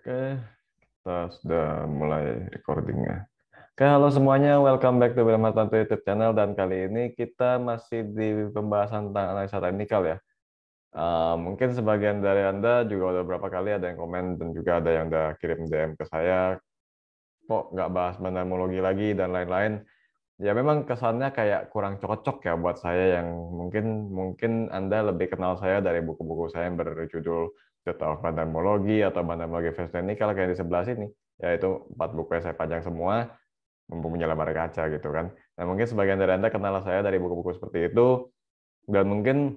Oke, kita sudah mulai recordingnya. Oke, halo semuanya. Welcome back to Bram Tantu YouTube channel. Dan kali ini kita masih di pembahasan tentang analisa teknikal ya. Uh, mungkin sebagian dari Anda juga udah berapa kali ada yang komen dan juga ada yang udah kirim DM ke saya. Kok nggak bahas menemologi lagi dan lain-lain. Ya memang kesannya kayak kurang cocok ya buat saya yang mungkin mungkin Anda lebih kenal saya dari buku-buku saya yang berjudul contoh pandemologi atau pandemologi face technical kayak di sebelah sini yaitu empat buku yang saya pajang semua mempunyai lembar kaca gitu kan nah mungkin sebagian dari anda kenal saya dari buku-buku seperti itu dan mungkin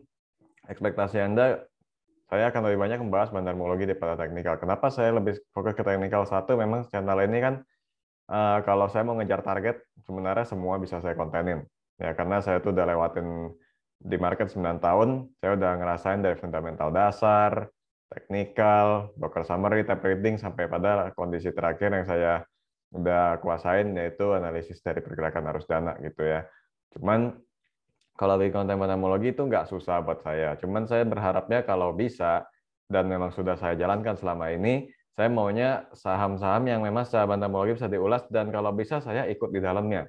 ekspektasi anda saya akan lebih banyak membahas bandarmologi daripada teknikal. Kenapa saya lebih fokus ke teknikal satu? Memang channel ini kan uh, kalau saya mau ngejar target, sebenarnya semua bisa saya kontenin. Ya karena saya tuh udah lewatin di market 9 tahun, saya udah ngerasain dari fundamental dasar, teknikal, broker summary, type reading, sampai pada kondisi terakhir yang saya udah kuasain yaitu analisis dari pergerakan arus dana gitu ya. Cuman kalau di konten monomologi itu nggak susah buat saya. Cuman saya berharapnya kalau bisa dan memang sudah saya jalankan selama ini, saya maunya saham-saham yang memang saham monomologi bisa diulas dan kalau bisa saya ikut di dalamnya.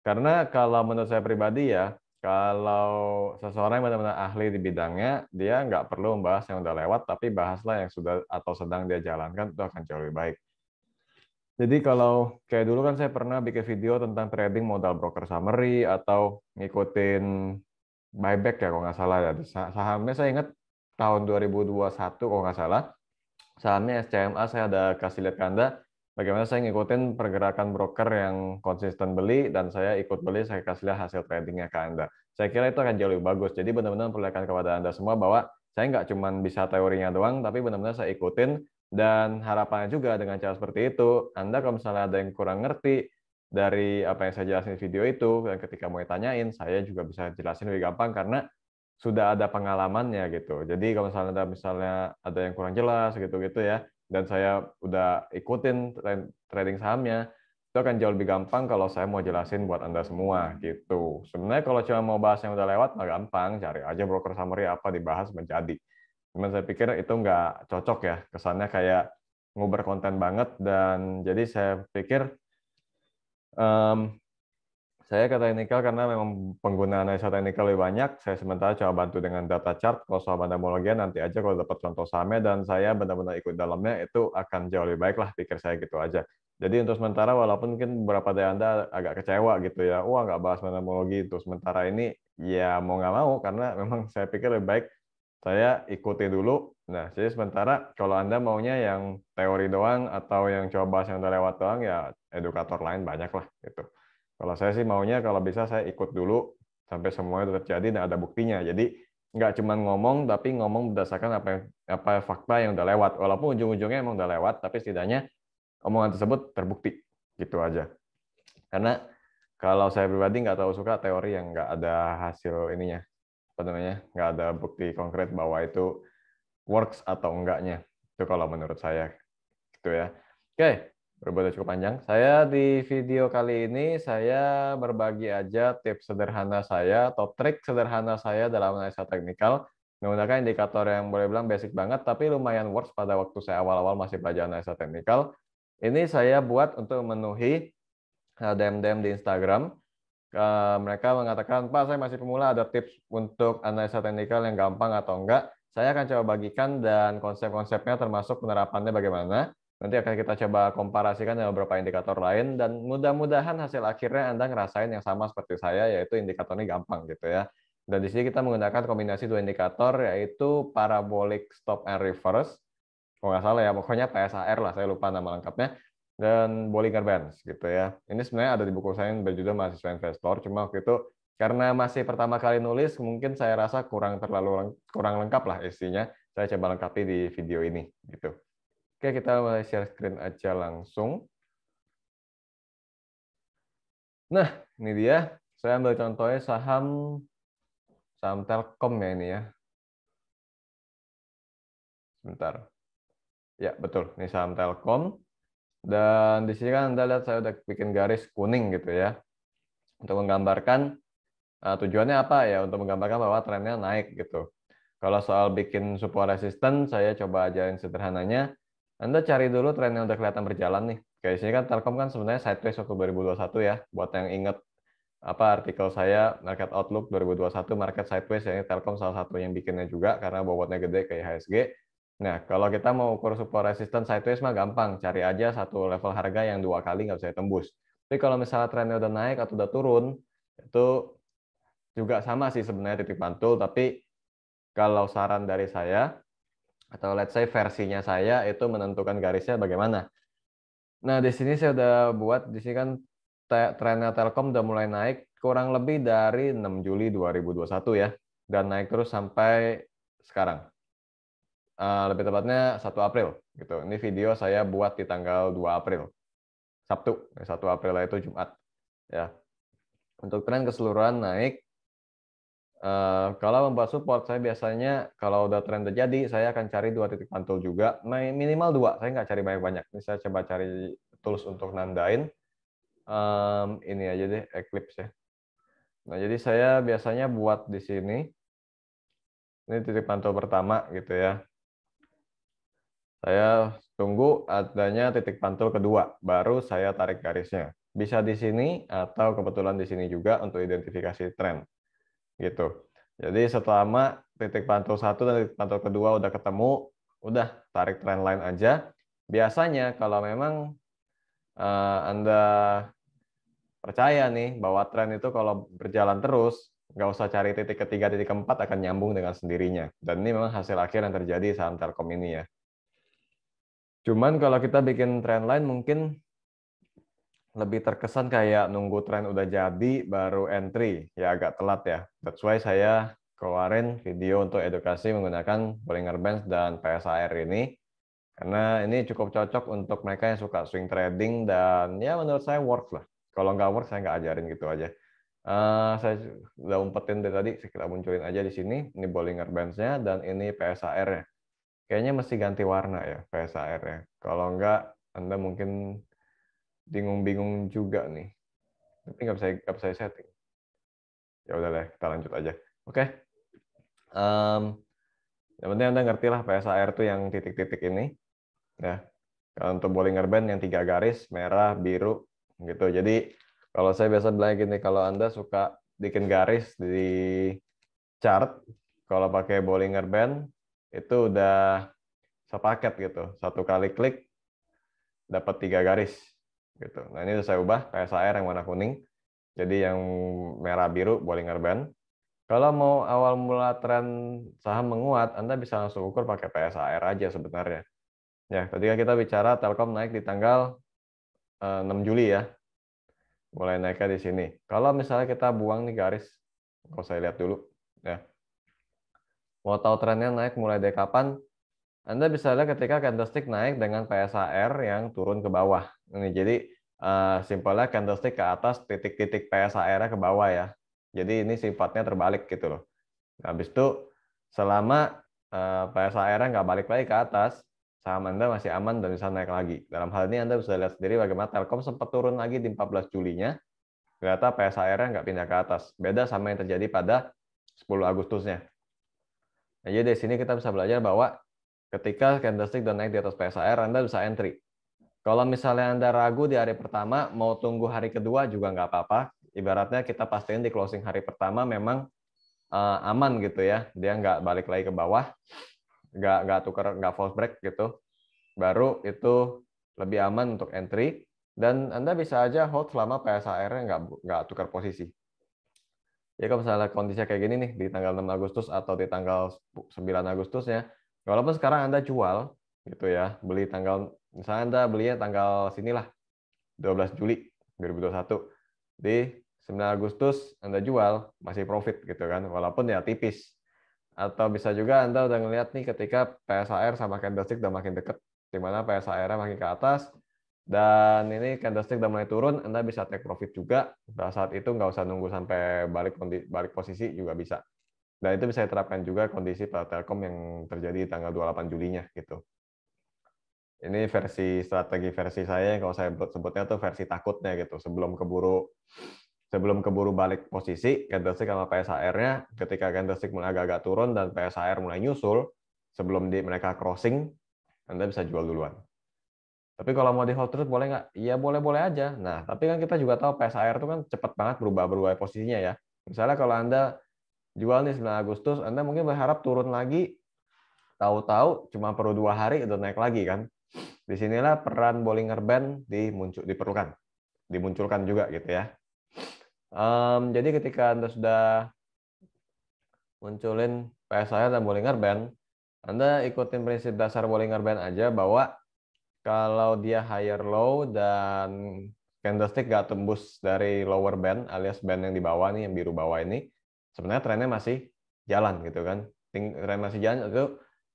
Karena kalau menurut saya pribadi ya, kalau seseorang yang benar-benar ahli di bidangnya, dia nggak perlu membahas yang udah lewat, tapi bahaslah yang sudah atau sedang dia jalankan, itu akan jauh lebih baik. Jadi kalau kayak dulu kan saya pernah bikin video tentang trading modal broker summary atau ngikutin buyback ya kalau nggak salah. Ya. Sahamnya saya ingat tahun 2021 kalau nggak salah, sahamnya SCMA saya ada kasih lihat ke Anda, bagaimana saya ngikutin pergerakan broker yang konsisten beli dan saya ikut hmm. beli saya kasih lihat hasil tradingnya ke anda saya kira itu akan jauh lebih bagus jadi benar-benar perlihatkan kepada anda semua bahwa saya nggak cuma bisa teorinya doang tapi benar-benar saya ikutin dan harapannya juga dengan cara seperti itu anda kalau misalnya ada yang kurang ngerti dari apa yang saya jelasin di video itu dan ketika mau ditanyain saya juga bisa jelasin lebih gampang karena sudah ada pengalamannya gitu jadi kalau misalnya ada misalnya ada yang kurang jelas gitu gitu ya dan saya udah ikutin trading sahamnya, itu akan jauh lebih gampang kalau saya mau jelasin buat Anda semua gitu. Sebenarnya kalau cuma mau bahas yang udah lewat, nggak gampang, cari aja broker summary apa dibahas menjadi. Cuman saya pikir itu nggak cocok ya, kesannya kayak nguber konten banget, dan jadi saya pikir um, saya ke teknikal karena memang pengguna analisa teknikal lebih banyak. Saya sementara coba bantu dengan data chart. Kalau soal bandar nanti aja kalau dapat contoh sahamnya dan saya benar-benar ikut dalamnya itu akan jauh lebih baik lah pikir saya gitu aja. Jadi untuk sementara walaupun mungkin beberapa dari Anda agak kecewa gitu ya, wah nggak bahas pandemologi itu. Sementara ini ya mau nggak mau karena memang saya pikir lebih baik saya ikuti dulu. Nah, jadi sementara kalau Anda maunya yang teori doang atau yang coba bahas yang udah lewat doang, ya edukator lain banyak lah gitu. Kalau saya sih maunya kalau bisa saya ikut dulu sampai semuanya terjadi dan ada buktinya. Jadi nggak cuma ngomong tapi ngomong berdasarkan apa apa fakta yang udah lewat. Walaupun ujung-ujungnya emang udah lewat, tapi setidaknya omongan tersebut terbukti gitu aja. Karena kalau saya pribadi nggak tahu suka teori yang nggak ada hasil ininya, apa namanya, nggak ada bukti konkret bahwa itu works atau enggaknya. Itu kalau menurut saya gitu ya. Oke, Berbuat cukup panjang. Saya di video kali ini saya berbagi aja tips sederhana saya top trik sederhana saya dalam analisa teknikal menggunakan indikator yang boleh bilang basic banget tapi lumayan works pada waktu saya awal-awal masih belajar analisa teknikal. Ini saya buat untuk memenuhi eh, DM-DM di Instagram. Eh, mereka mengatakan, Pak, saya masih pemula, ada tips untuk analisa teknikal yang gampang atau enggak. Saya akan coba bagikan dan konsep-konsepnya termasuk penerapannya bagaimana. Nanti akan kita coba komparasikan dengan beberapa indikator lain dan mudah-mudahan hasil akhirnya Anda ngerasain yang sama seperti saya yaitu indikatornya gampang gitu ya. Dan di sini kita menggunakan kombinasi dua indikator yaitu parabolic stop and reverse. Kalau nggak salah ya, pokoknya PSAR lah, saya lupa nama lengkapnya. Dan Bollinger Bands gitu ya. Ini sebenarnya ada di buku saya yang berjudul Mahasiswa Investor, cuma waktu itu karena masih pertama kali nulis, mungkin saya rasa kurang terlalu kurang lengkap lah isinya. Saya coba lengkapi di video ini gitu. Oke, kita mulai share screen aja langsung. Nah, ini dia. Saya ambil contohnya saham saham Telkom ya ini ya. Sebentar. Ya, betul. Ini saham Telkom. Dan di sini kan Anda lihat saya udah bikin garis kuning gitu ya. Untuk menggambarkan nah, tujuannya apa ya? Untuk menggambarkan bahwa trennya naik gitu. Kalau soal bikin support resistance, saya coba ajarin sederhananya anda cari dulu tren yang udah kelihatan berjalan nih. Kayak sini kan Telkom kan sebenarnya sideways waktu 2021 ya. Buat yang inget apa artikel saya Market Outlook 2021 Market Sideways ya, ini Telkom salah satu yang bikinnya juga karena bobotnya gede kayak HSG. Nah, kalau kita mau ukur support resistance sideways mah gampang, cari aja satu level harga yang dua kali nggak bisa ditembus. Tapi kalau misalnya trennya udah naik atau udah turun, itu juga sama sih sebenarnya titik pantul, tapi kalau saran dari saya, atau let's say versinya saya itu menentukan garisnya bagaimana. Nah, di sini saya udah buat di sini kan trennya Telkom udah mulai naik kurang lebih dari 6 Juli 2021 ya dan naik terus sampai sekarang. Eh, lebih tepatnya 1 April gitu. Ini video saya buat di tanggal 2 April. Sabtu, 1 April itu Jumat ya. Untuk tren keseluruhan naik Uh, kalau membuat support, saya biasanya kalau udah trend terjadi, saya akan cari dua titik pantul juga, minimal dua. Saya nggak cari banyak-banyak. Ini saya coba cari tools untuk nandain. Um, ini aja deh, Eclipse ya. Nah, jadi saya biasanya buat di sini. Ini titik pantul pertama gitu ya. Saya tunggu adanya titik pantul kedua, baru saya tarik garisnya. Bisa di sini atau kebetulan di sini juga untuk identifikasi trend gitu. Jadi selama titik pantau satu dan titik pantau kedua udah ketemu, udah tarik trend line aja. Biasanya kalau memang uh, Anda percaya nih bahwa tren itu kalau berjalan terus, nggak usah cari titik ketiga, titik keempat akan nyambung dengan sendirinya. Dan ini memang hasil akhir yang terjadi saham Telkom ini ya. Cuman kalau kita bikin trend line mungkin lebih terkesan kayak nunggu tren udah jadi baru entry ya agak telat ya that's why saya keluarin video untuk edukasi menggunakan Bollinger Bands dan PSAR ini karena ini cukup cocok untuk mereka yang suka swing trading dan ya menurut saya works lah kalau nggak work saya nggak ajarin gitu aja uh, saya udah umpetin dari tadi kita munculin aja di sini ini Bollinger bandsnya dan ini PSAR-nya kayaknya mesti ganti warna ya PSAR-nya kalau nggak anda mungkin bingung-bingung juga nih. Tapi nggak bisa nggak bisa setting. Ya udahlah, kita lanjut aja. Oke. Okay. Um, yang penting Anda ngerti lah PSAR tuh yang titik-titik ini. Ya. Kalau untuk Bollinger Band yang tiga garis, merah, biru, gitu. Jadi kalau saya biasa bilang gini, kalau Anda suka bikin garis di chart, kalau pakai Bollinger Band, itu udah sepaket gitu. Satu kali klik, dapat tiga garis gitu. Nah ini saya ubah PSAR yang warna kuning, jadi yang merah biru Bollinger Band. Kalau mau awal mula tren saham menguat, Anda bisa langsung ukur pakai PSAR aja sebenarnya. Ya, ketika kita bicara Telkom naik di tanggal 6 eh, Juli ya, mulai naiknya di sini. Kalau misalnya kita buang nih garis, kalau saya lihat dulu, ya. Mau tahu trennya naik mulai dari kapan? Anda bisa lihat ketika candlestick naik dengan PSAR yang turun ke bawah. Ini jadi eh, simpelnya candlestick ke atas, titik-titik PSAR-nya ke bawah ya. Jadi ini sifatnya terbalik gitu loh. Habis itu selama eh, PSAR-nya nggak balik lagi ke atas, saham Anda masih aman dan bisa naik lagi. Dalam hal ini Anda bisa lihat sendiri bagaimana Telkom sempat turun lagi di 14 Juli Julinya, ternyata PSAR-nya nggak pindah ke atas. Beda sama yang terjadi pada 10 Agustusnya. Nah, jadi dari sini kita bisa belajar bahwa Ketika candlestick dan naik di atas PSR Anda bisa entry. Kalau misalnya Anda ragu di hari pertama, mau tunggu hari kedua juga nggak apa-apa. Ibaratnya kita pastiin di closing hari pertama memang eh, aman gitu ya. Dia nggak balik lagi ke bawah, nggak nggak tuker, nggak false break gitu. Baru itu lebih aman untuk entry. Dan Anda bisa aja hold selama psr nya nggak, nggak tukar posisi. Ya kalau misalnya kondisinya kayak gini nih, di tanggal 6 Agustus atau di tanggal 9 Agustus ya. Walaupun sekarang Anda jual, gitu ya, beli tanggal, misalnya Anda belinya tanggal sinilah, 12 Juli 2021, di 9 Agustus Anda jual, masih profit gitu kan, walaupun ya tipis. Atau bisa juga Anda udah ngeliat nih ketika PSAR sama candlestick udah makin deket, di mana PSAR-nya makin ke atas, dan ini candlestick udah mulai turun, Anda bisa take profit juga. Pada nah, saat itu nggak usah nunggu sampai balik balik posisi juga bisa. Dan itu bisa diterapkan juga kondisi pada Telkom yang terjadi tanggal 28 Julinya gitu. Ini versi strategi versi saya yang kalau saya sebutnya tuh versi takutnya gitu. Sebelum keburu sebelum keburu balik posisi, candlestick sama psar nya ketika candlestick mulai agak-agak turun dan psar mulai nyusul, sebelum di, mereka crossing, Anda bisa jual duluan. Tapi kalau mau di hold terus boleh nggak? Iya boleh-boleh aja. Nah, tapi kan kita juga tahu PSAR itu kan cepat banget berubah-berubah posisinya ya. Misalnya kalau Anda jual nih 9 Agustus, Anda mungkin berharap turun lagi, tahu-tahu cuma perlu dua hari itu naik lagi kan. Disinilah peran Bollinger Band dimuncul, diperlukan, dimunculkan juga gitu ya. Um, jadi ketika Anda sudah munculin PSI dan Bollinger Band, Anda ikutin prinsip dasar Bollinger Band aja bahwa kalau dia higher low dan candlestick gak tembus dari lower band alias band yang di bawah nih yang biru bawah ini sebenarnya trennya masih jalan gitu kan. Tren masih jalan itu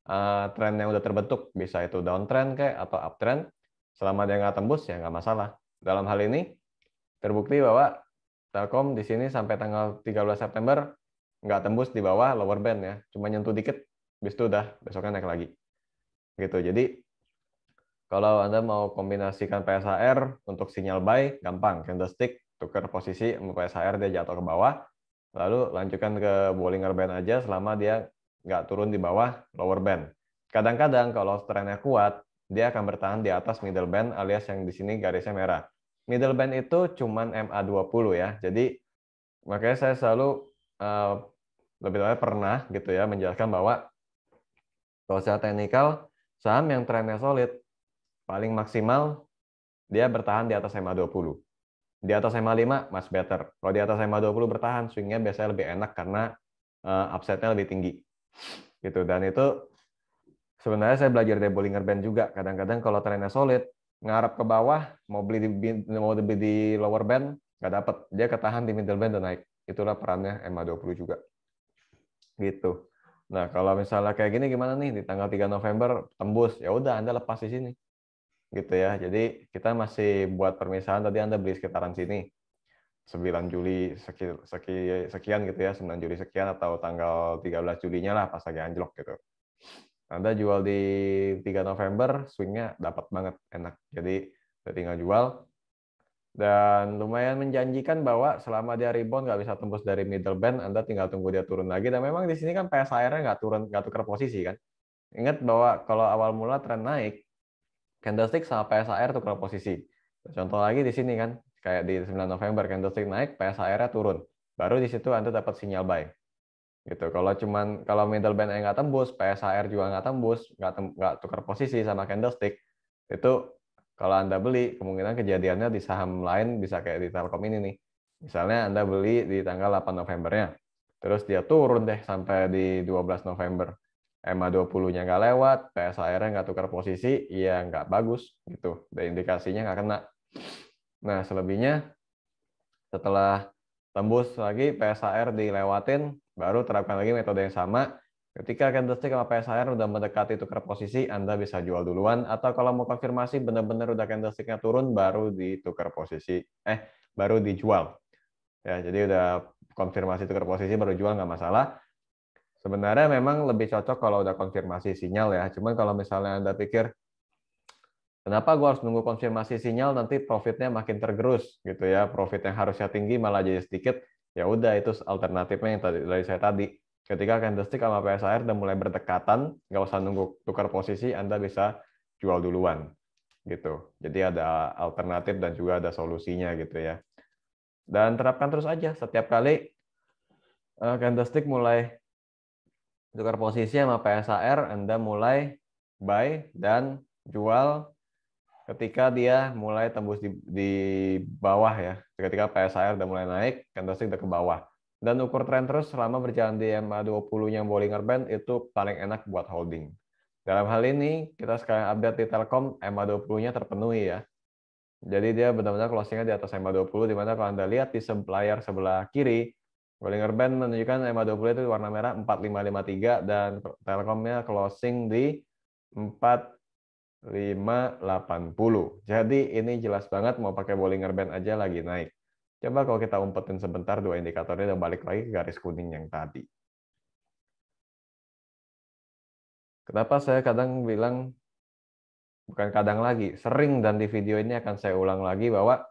uh, tren yang udah terbentuk bisa itu downtrend kayak atau uptrend. Selama dia nggak tembus ya nggak masalah. Dalam hal ini terbukti bahwa Telkom di sini sampai tanggal 13 September nggak tembus di bawah lower band ya, cuma nyentuh dikit, bis itu udah besoknya naik lagi. Gitu. Jadi kalau Anda mau kombinasikan PSHR untuk sinyal buy, gampang. Candlestick, tukar posisi, PSHR dia jatuh ke bawah, lalu lanjutkan ke Bollinger Band aja selama dia nggak turun di bawah lower band. Kadang-kadang kalau trennya kuat, dia akan bertahan di atas middle band alias yang di sini garisnya merah. Middle band itu cuman MA20 ya. Jadi makanya saya selalu uh, lebih tepatnya pernah gitu ya menjelaskan bahwa kalau secara teknikal saham yang trennya solid paling maksimal dia bertahan di atas MA20. Di atas ma 5 masih better. Kalau di atas ma 20 bertahan, swingnya biasanya lebih enak karena uh, upsetnya lebih tinggi. Gitu. Dan itu sebenarnya saya belajar dari Bollinger Band juga. Kadang-kadang kalau trennya solid, ngarap ke bawah, mau beli di mau beli di lower band, nggak dapat. Dia ketahan di middle band dan naik. Itulah perannya ma 20 juga. Gitu. Nah, kalau misalnya kayak gini gimana nih di tanggal 3 November tembus, ya udah Anda lepas di sini gitu ya. Jadi kita masih buat permisahan tadi Anda beli sekitaran sini. 9 Juli sekian, sekian gitu ya, 9 Juli sekian atau tanggal 13 Julinya lah pas lagi anjlok gitu. Anda jual di 3 November, swingnya dapat banget, enak. Jadi saya tinggal jual. Dan lumayan menjanjikan bahwa selama dia rebound nggak bisa tembus dari middle band, Anda tinggal tunggu dia turun lagi. Dan memang di sini kan PSIR-nya nggak turun, nggak tukar posisi kan. Ingat bahwa kalau awal mula tren naik, candlestick sama PSAR tukar posisi. Contoh lagi di sini kan, kayak di 9 November candlestick naik, PSAR-nya turun. Baru di situ Anda dapat sinyal buy. Gitu. Kalau cuman kalau middle band yang nggak tembus, PSAR juga nggak tembus, nggak tem, nggak tukar posisi sama candlestick, itu kalau Anda beli, kemungkinan kejadiannya di saham lain bisa kayak di Telkom ini nih. Misalnya Anda beli di tanggal 8 Novembernya, terus dia turun deh sampai di 12 November. EMA 20-nya nggak lewat, psar nya nggak tukar posisi, ya nggak bagus gitu. Dan indikasinya nggak kena. Nah, selebihnya setelah tembus lagi PSAR dilewatin, baru terapkan lagi metode yang sama. Ketika candlestick sama PSAR udah mendekati tukar posisi, Anda bisa jual duluan. Atau kalau mau konfirmasi benar-benar udah candlesticknya turun, baru ditukar posisi. Eh, baru dijual. Ya, jadi udah konfirmasi tukar posisi baru jual nggak masalah. Sebenarnya memang lebih cocok kalau udah konfirmasi sinyal ya. Cuman kalau misalnya Anda pikir, kenapa gue harus nunggu konfirmasi sinyal nanti profitnya makin tergerus gitu ya profit yang harusnya tinggi malah jadi sedikit ya udah itu alternatifnya yang tadi dari saya tadi ketika candlestick sama PSR udah mulai berdekatan nggak usah nunggu tukar posisi anda bisa jual duluan gitu jadi ada alternatif dan juga ada solusinya gitu ya dan terapkan terus aja setiap kali eh, candlestick mulai tukar posisi sama PSAR Anda mulai buy dan jual ketika dia mulai tembus di, di bawah ya. Ketika PSAR udah mulai naik, candlestick udah ke bawah. Dan ukur tren terus selama berjalan di MA 20-nya Bollinger Band itu paling enak buat holding. Dalam hal ini, kita sekarang update di Telkom, MA 20-nya terpenuhi ya. Jadi dia benar-benar closingnya di atas MA 20, di mana kalau Anda lihat di layar sebelah kiri, Bollinger Band menunjukkan EMA 20 itu warna merah 4553 dan Telkomnya closing di 4580. Jadi ini jelas banget mau pakai Bollinger Band aja lagi naik. Coba kalau kita umpetin sebentar dua indikatornya dan balik lagi ke garis kuning yang tadi. Kenapa saya kadang bilang bukan kadang lagi, sering dan di video ini akan saya ulang lagi bahwa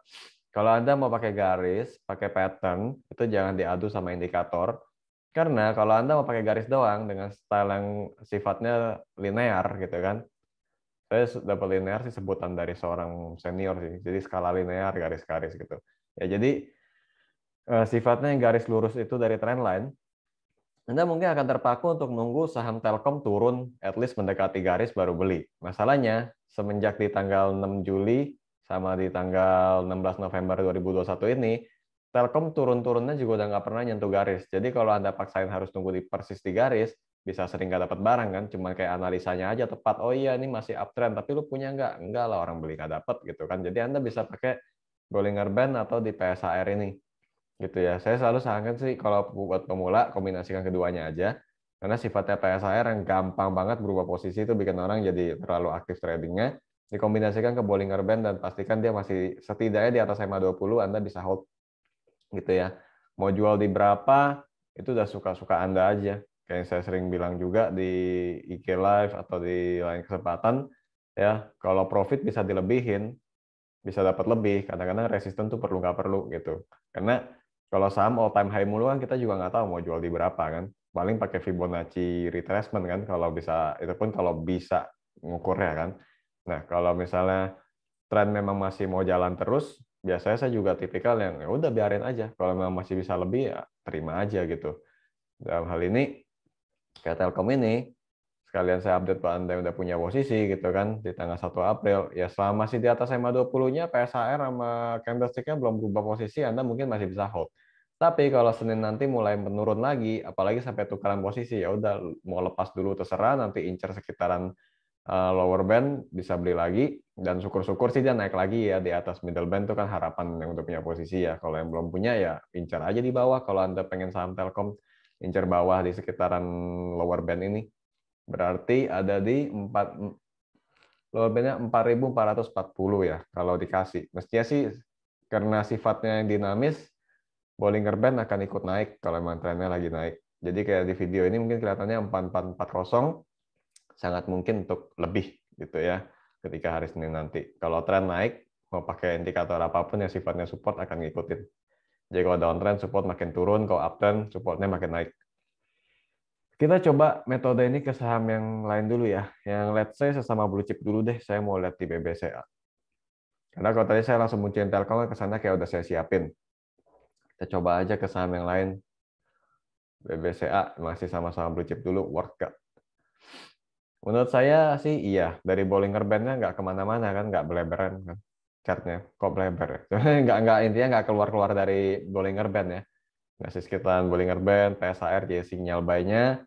kalau Anda mau pakai garis, pakai pattern, itu jangan diadu sama indikator. Karena kalau Anda mau pakai garis doang dengan style yang sifatnya linear gitu kan, saya dapat linear sih sebutan dari seorang senior sih. Jadi skala linear, garis-garis gitu. Ya jadi eh, sifatnya yang garis lurus itu dari trend line, anda mungkin akan terpaku untuk nunggu saham Telkom turun at least mendekati garis baru beli. Masalahnya, semenjak di tanggal 6 Juli sama di tanggal 16 November 2021 ini, Telkom turun-turunnya juga udah nggak pernah nyentuh garis. Jadi kalau Anda paksain harus tunggu di persis di garis, bisa sering nggak dapat barang kan, cuma kayak analisanya aja tepat, oh iya ini masih uptrend, tapi lu punya nggak? Nggak lah orang beli nggak dapat gitu kan. Jadi Anda bisa pakai Bollinger Band atau di PSAR ini. Gitu ya. Saya selalu sarankan sih kalau buat pemula, kombinasikan keduanya aja. Karena sifatnya PSAR yang gampang banget berubah posisi itu bikin orang jadi terlalu aktif tradingnya dikombinasikan ke Bollinger Band dan pastikan dia masih setidaknya di atas ma 20 Anda bisa hold gitu ya. Mau jual di berapa itu udah suka-suka Anda aja. Kayak yang saya sering bilang juga di IG Live atau di lain kesempatan ya, kalau profit bisa dilebihin, bisa dapat lebih. Kadang-kadang resisten tuh perlu nggak perlu gitu. Karena kalau saham all time high mulu kan kita juga nggak tahu mau jual di berapa kan. Paling pakai Fibonacci retracement kan kalau bisa itu pun kalau bisa ngukurnya kan Nah, kalau misalnya tren memang masih mau jalan terus, biasanya saya juga tipikal yang ya udah biarin aja. Kalau memang masih bisa lebih, ya terima aja gitu. Dalam hal ini, kayak Telkom ini, sekalian saya update Pak Anda yang udah punya posisi gitu kan, di tanggal 1 April, ya selama masih di atas SMA 20-nya, PSHR sama candlestick-nya belum berubah posisi, Anda mungkin masih bisa hold. Tapi kalau Senin nanti mulai menurun lagi, apalagi sampai tukaran posisi, ya udah mau lepas dulu terserah, nanti incer sekitaran uh, lower band bisa beli lagi dan syukur-syukur sih dia naik lagi ya di atas middle band itu kan harapan yang untuk punya posisi ya kalau yang belum punya ya incar aja di bawah kalau anda pengen saham Telkom incar bawah di sekitaran lower band ini berarti ada di 4 lower bandnya 4440 ya kalau dikasih mestinya sih karena sifatnya yang dinamis Bollinger Band akan ikut naik kalau memang trennya lagi naik. Jadi kayak di video ini mungkin kelihatannya 4440 sangat mungkin untuk lebih gitu ya ketika hari Senin nanti. Kalau tren naik, mau pakai indikator apapun yang sifatnya support akan ngikutin. Jadi kalau downtrend support makin turun, kalau uptrend supportnya makin naik. Kita coba metode ini ke saham yang lain dulu ya. Yang let's say sesama blue chip dulu deh, saya mau lihat di BBCA. Karena kalau tadi saya langsung munculin Telkom ke sana kayak udah saya siapin. Kita coba aja ke saham yang lain. BBCA masih sama-sama blue chip dulu, work gak? Menurut saya sih iya, dari Bollinger Band-nya nggak kemana-mana kan, nggak beleberan kan chartnya, kok beleber ya. nggak, intinya nggak keluar-keluar dari Bollinger Band ya. sih sekitaran Bollinger Band, PSAR, jadi sinyal buy-nya,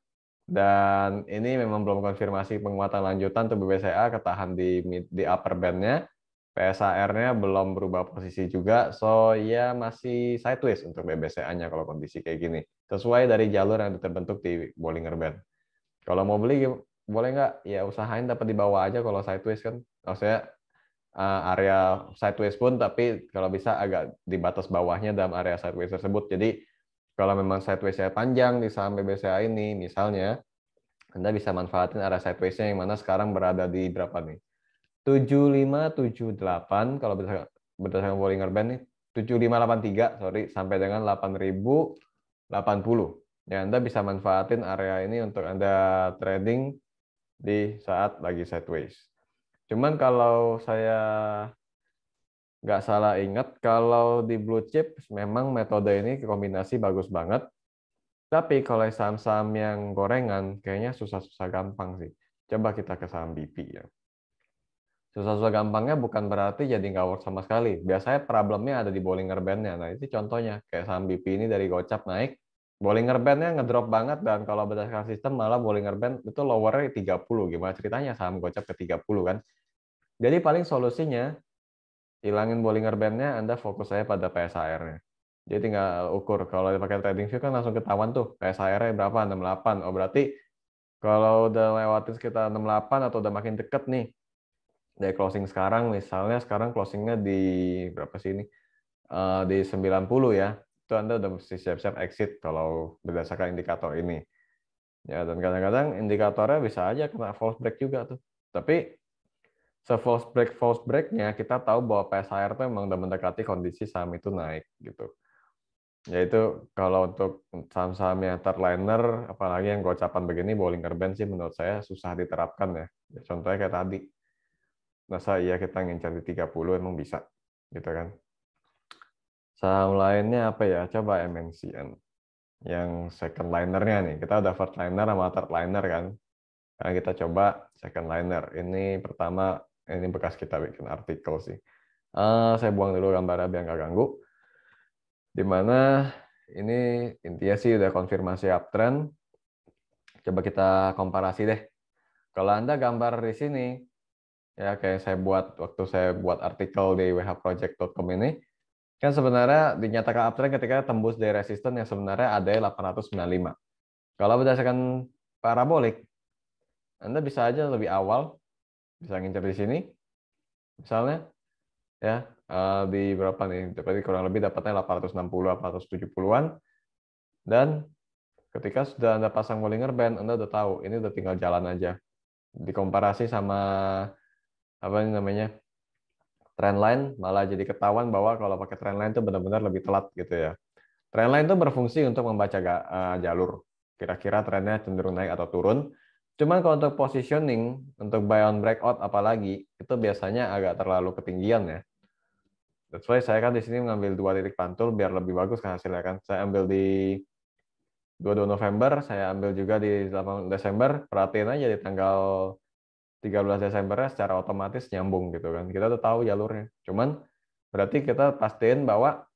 dan ini memang belum konfirmasi penguatan lanjutan tuh BBCA ketahan di di upper bandnya PSAR-nya belum berubah posisi juga so ya masih sideways untuk BBCA-nya kalau kondisi kayak gini sesuai dari jalur yang terbentuk di Bollinger Band kalau mau beli boleh nggak ya usahain dapat di bawah aja kalau sideways kan maksudnya uh, area sideways pun tapi kalau bisa agak di batas bawahnya dalam area sideways tersebut jadi kalau memang sideways saya panjang di saham BBCA ini misalnya anda bisa manfaatin area sidewaysnya yang mana sekarang berada di berapa nih 7578 kalau berdasarkan, berdasarkan Bollinger Band nih 7583 sorry sampai dengan 8080 ya Anda bisa manfaatin area ini untuk Anda trading di saat lagi sideways. Cuman kalau saya nggak salah ingat, kalau di blue chip memang metode ini kombinasi bagus banget. Tapi kalau saham-saham yang gorengan, kayaknya susah-susah gampang sih. Coba kita ke saham BP ya. Susah-susah gampangnya bukan berarti jadi nggak work sama sekali. Biasanya problemnya ada di Bollinger Band-nya. Nah, itu contohnya. Kayak saham BP ini dari gocap naik, Bollinger Bandnya ngedrop banget dan kalau berdasarkan sistem malah Bollinger Band itu lowernya 30. Gimana ceritanya saham gocap ke 30 kan? Jadi paling solusinya hilangin Bollinger Bandnya, Anda fokus saya pada PSAR-nya. Jadi tinggal ukur. Kalau dipakai trading view kan langsung ketahuan tuh PSAR-nya berapa? 68. Oh berarti kalau udah lewatin sekitar 68 atau udah makin deket nih dari closing sekarang misalnya sekarang closingnya di berapa sih ini? Uh, di 90 ya itu Anda udah mesti siap-siap exit kalau berdasarkan indikator ini. Ya, dan kadang-kadang indikatornya bisa aja kena false break juga tuh. Tapi se false break false breaknya kita tahu bahwa PSR itu memang udah mendekati kondisi saham itu naik gitu. Yaitu kalau untuk saham-saham yang terliner, apalagi yang gocapan begini, Bollinger Band sih menurut saya susah diterapkan ya. ya. Contohnya kayak tadi. Masa iya kita ngincar di 30 emang bisa gitu kan. Saham lainnya apa ya? Coba MNCN. Yang second linernya nih. Kita udah first liner sama third liner kan. Sekarang nah, kita coba second liner. Ini pertama, ini bekas kita bikin artikel sih. Uh, saya buang dulu gambarnya biar nggak ganggu. Dimana ini intinya sih udah konfirmasi uptrend. Coba kita komparasi deh. Kalau Anda gambar di sini, ya kayak saya buat waktu saya buat artikel di whproject.com ini, Kan sebenarnya dinyatakan uptrend ketika tembus dari resisten yang sebenarnya ada 895. Kalau berdasarkan parabolik, Anda bisa aja lebih awal, bisa ngincer di sini, misalnya, ya eh, di berapa nih? Tadi kurang lebih dapatnya 860 870-an dan ketika sudah Anda pasang Bollinger Band, Anda udah tahu ini udah tinggal jalan aja. Dikomparasi sama apa namanya? trendline malah jadi ketahuan bahwa kalau pakai trendline itu benar-benar lebih telat gitu ya. Trendline itu berfungsi untuk membaca eh, jalur. Kira-kira trennya cenderung naik atau turun. Cuman kalau untuk positioning, untuk buy on breakout apalagi, itu biasanya agak terlalu ketinggian ya. That's why saya kan di sini mengambil dua titik pantul biar lebih bagus kan hasilnya kan. Saya ambil di 22 November, saya ambil juga di 8 Desember. Perhatiin aja di tanggal 13 Desembernya secara otomatis nyambung gitu kan. Kita tuh tahu jalurnya. Cuman berarti kita pastiin bahwa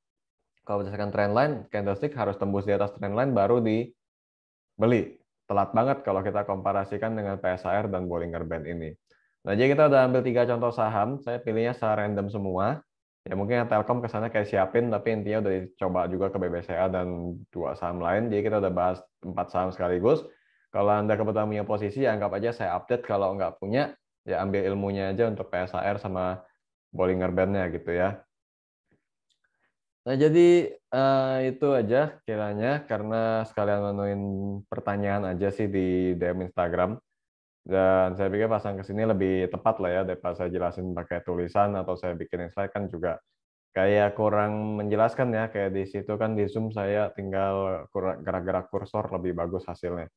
kalau berdasarkan trendline, candlestick harus tembus di atas trendline baru dibeli. Telat banget kalau kita komparasikan dengan PSR dan Bollinger Band ini. Nah, jadi kita udah ambil tiga contoh saham. Saya pilihnya secara random semua. Ya mungkin yang Telkom ke sana kayak siapin, tapi intinya udah dicoba juga ke BBCA dan dua saham lain. Jadi kita udah bahas empat saham sekaligus. Kalau Anda kebetulan punya posisi, ya anggap aja saya update. Kalau nggak punya, ya ambil ilmunya aja untuk PSAR sama Bollinger Band-nya gitu ya. Nah, jadi uh, itu aja kiranya karena sekalian menuin pertanyaan aja sih di DM Instagram. Dan saya pikir pasang ke sini lebih tepat lah ya daripada saya jelasin pakai tulisan atau saya bikin slide kan juga kayak kurang menjelaskan ya kayak di situ kan di Zoom saya tinggal gerak-gerak kursor lebih bagus hasilnya.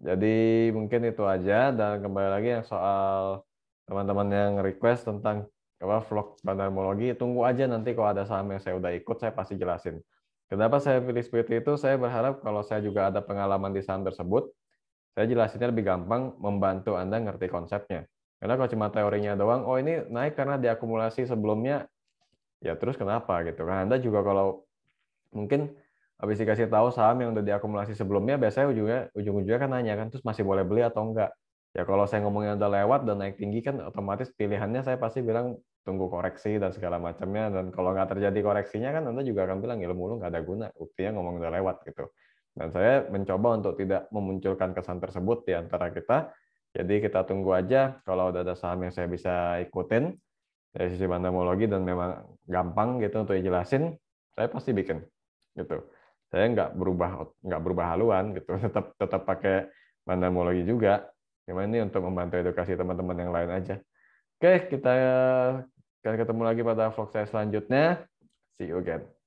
Jadi mungkin itu aja dan kembali lagi yang soal teman-teman yang request tentang apa vlog pandermologi tunggu aja nanti kalau ada saham yang saya udah ikut saya pasti jelasin. Kenapa saya pilih seperti itu? Saya berharap kalau saya juga ada pengalaman di saham tersebut, saya jelasinnya lebih gampang membantu Anda ngerti konsepnya. Karena kalau cuma teorinya doang, oh ini naik karena diakumulasi sebelumnya, ya terus kenapa gitu kan? Anda juga kalau mungkin habis dikasih tahu saham yang udah diakumulasi sebelumnya biasanya ujungnya ujung-ujungnya kan nanya kan terus masih boleh beli atau enggak ya kalau saya ngomongnya udah lewat dan naik tinggi kan otomatis pilihannya saya pasti bilang tunggu koreksi dan segala macamnya dan kalau nggak terjadi koreksinya kan anda juga akan bilang ilmu lu nggak ada guna buktinya ngomong udah lewat gitu dan saya mencoba untuk tidak memunculkan kesan tersebut di antara kita jadi kita tunggu aja kalau udah ada saham yang saya bisa ikutin dari sisi pandemologi dan memang gampang gitu untuk dijelasin saya pasti bikin gitu saya nggak berubah nggak berubah haluan gitu tetap tetap pakai mandamologi juga cuma ini untuk membantu edukasi teman-teman yang lain aja oke kita akan ketemu lagi pada vlog saya selanjutnya see you again